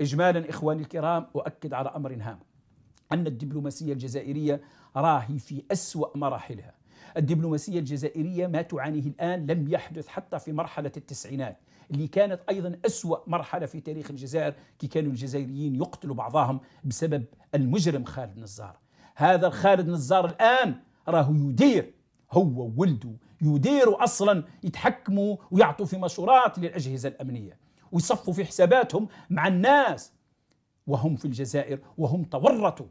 إجمالا إخواني الكرام أؤكد على أمر هام أن الدبلوماسية الجزائرية راهي في أسوأ مراحلها الدبلوماسية الجزائرية ما تعانيه الآن لم يحدث حتى في مرحلة التسعينات اللي كانت أيضا أسوأ مرحلة في تاريخ الجزائر كي كانوا الجزائريين يقتلوا بعضهم بسبب المجرم خالد نزار هذا خالد نزار الآن راه يدير هو وولده يديروا أصلا يتحكموا ويعطوا في مشورات للأجهزة الأمنية ويصفوا في حساباتهم مع الناس وهم في الجزائر وهم تورطوا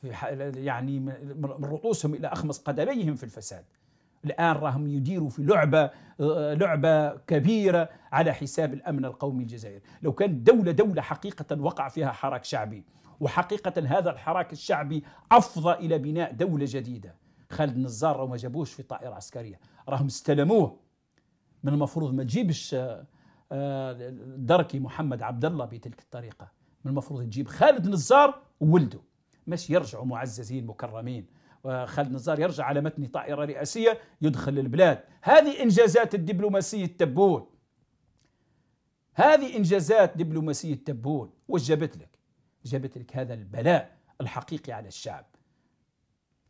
في يعني من رؤوسهم الى اخمص قدميهم في الفساد الان راهم يديروا في لعبه لعبه كبيره على حساب الامن القومي الجزائري لو كان دوله دوله حقيقه وقع فيها حراك شعبي وحقيقه هذا الحراك الشعبي افضى الى بناء دوله جديده خالد نزار ما جابوش في طائره عسكريه راهم استلموه من المفروض ما تجيبش دركي محمد عبد الله بتلك الطريقه من المفروض تجيب خالد نزار وولده مش يرجعوا معززين مكرمين خالد نزار يرجع على متن طائره رئاسيه يدخل البلاد هذه انجازات الدبلوماسيه التبول هذه انجازات دبلوماسيه تبون وش جابت لك جابت لك هذا البلاء الحقيقي على الشعب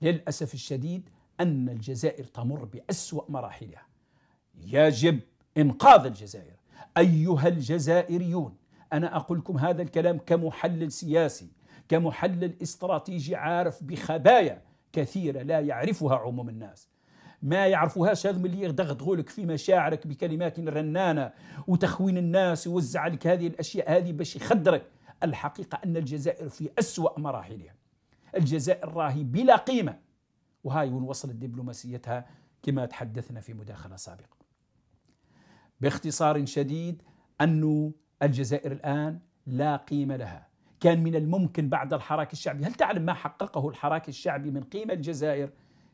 للاسف الشديد ان الجزائر تمر باسوا مراحلها يجب انقاذ الجزائر أيها الجزائريون أنا أقولكم هذا الكلام كمحلل سياسي كمحلل استراتيجي عارف بخبايا كثيرة لا يعرفها عموم الناس ما يعرفوهاش هذم اللي يدغدغولك في مشاعرك بكلمات رنانه وتخوين الناس يوزع لك هذه الاشياء هذه باش يخدرك الحقيقه ان الجزائر في اسوا مراحلها الجزائر راهي بلا قيمه وهاي وصلت دبلوماسيتها كما تحدثنا في مداخله سابقه باختصار شديد أن الجزائر الآن لا قيمة لها كان من الممكن بعد الحراك الشعبي هل تعلم ما حققه الحراك الشعبي من قيمة الجزائر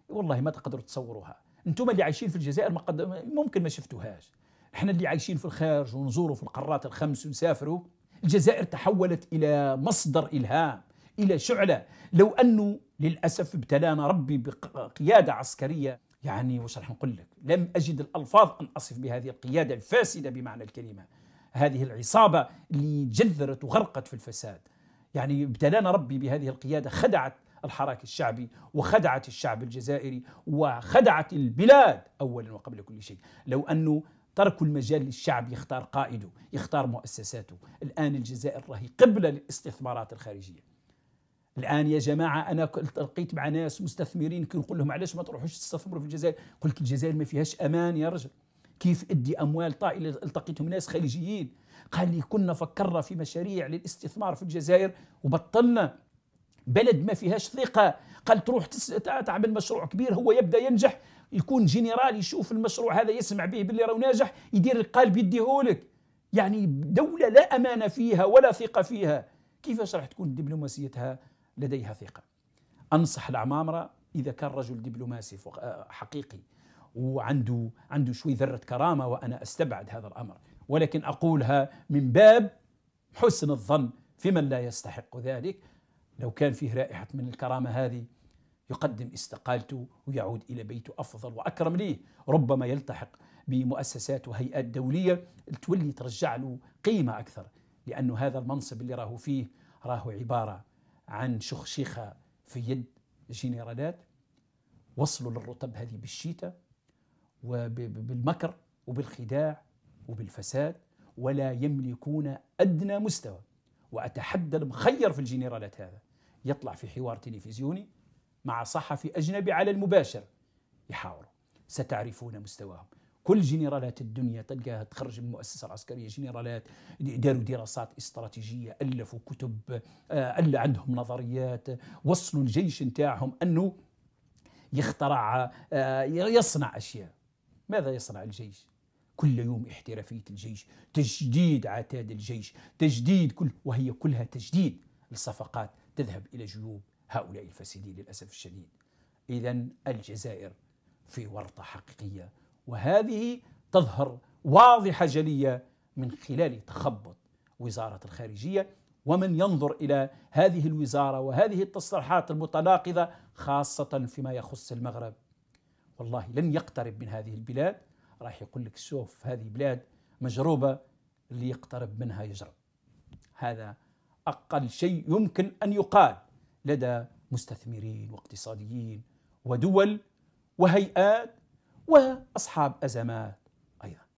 والله ما تقدروا تصوروها انتم اللي عايشين في الجزائر ما قد ممكن ما شفتوهاش احنا اللي عايشين في الخارج ونزوروا في القارات الخمس ونسافروا الجزائر تحولت الى مصدر الهام الى شعله لو انه للاسف ابتلانا ربي بقياده عسكريه يعني وش راح نقول لك لم أجد الألفاظ أن أصف بهذه القيادة الفاسدة بمعنى الكلمة هذه العصابة اللي جذرت وغرقت في الفساد يعني ابتلانا ربي بهذه القيادة خدعت الحراك الشعبي وخدعت الشعب الجزائري وخدعت البلاد أولا وقبل كل شيء لو أنه تركوا المجال للشعب يختار قائده يختار مؤسساته الآن الجزائر راهي قبلة للاستثمارات الخارجية الان يا جماعه انا التقيت مع ناس مستثمرين كنقول لهم علاش ما تروحوش تستثمروا في الجزائر قلت لك الجزائر ما فيهاش امان يا رجل كيف ادي اموال طائله التقيتهم ناس خليجيين قال لي كنا فكرنا في مشاريع للاستثمار في الجزائر وبطلنا بلد ما فيهاش ثقه قال تروح تعمل مشروع كبير هو يبدا ينجح يكون جنرال يشوف المشروع هذا يسمع به باللي راه ناجح يدير القلب يديهولك يعني دوله لا امانه فيها ولا ثقه فيها كيفاش راح تكون دبلوماسيتها لديها ثقة أنصح العمامرة إذا كان رجل دبلوماسي آه، حقيقي وعنده عنده شوي ذرة كرامة وأنا أستبعد هذا الأمر ولكن أقولها من باب حسن الظن في من لا يستحق ذلك لو كان فيه رائحة من الكرامة هذه يقدم استقالته ويعود إلى بيته أفضل وأكرم ليه ربما يلتحق بمؤسسات وهيئات دولية تولي ترجع له قيمة أكثر لأن هذا المنصب اللي راهو فيه راهو عبارة عن شخشيخة في يد جنرالات وصلوا للرطب هذه بالشيتة وبالمكر وبالخداع وبالفساد ولا يملكون أدنى مستوى وأتحدى المخير في الجنرالات هذا يطلع في حوار تلفزيوني مع صحفي أجنبي على المباشر يحاوروا ستعرفون مستواهم كل جنرالات الدنيا تلقاها تخرج من المؤسسه العسكريه جنرالات داروا دراسات استراتيجيه الفوا كتب آه، الا عندهم نظريات وصلوا الجيش نتاعهم انه يخترع آه، يصنع اشياء ماذا يصنع الجيش كل يوم احترافيه الجيش تجديد عتاد الجيش تجديد كل وهي كلها تجديد الصفقات تذهب الى جيوب هؤلاء الفاسدين للاسف الشديد اذا الجزائر في ورطه حقيقيه وهذه تظهر واضحة جلية من خلال تخبط وزارة الخارجية ومن ينظر إلى هذه الوزارة وهذه التصريحات المتناقضة خاصة فيما يخص المغرب والله لن يقترب من هذه البلاد راح يقول لك شوف هذه بلاد مجروبة اللي يقترب منها يجرب هذا أقل شيء يمكن أن يقال لدى مستثمرين واقتصاديين ودول وهيئات واصحاب ازمات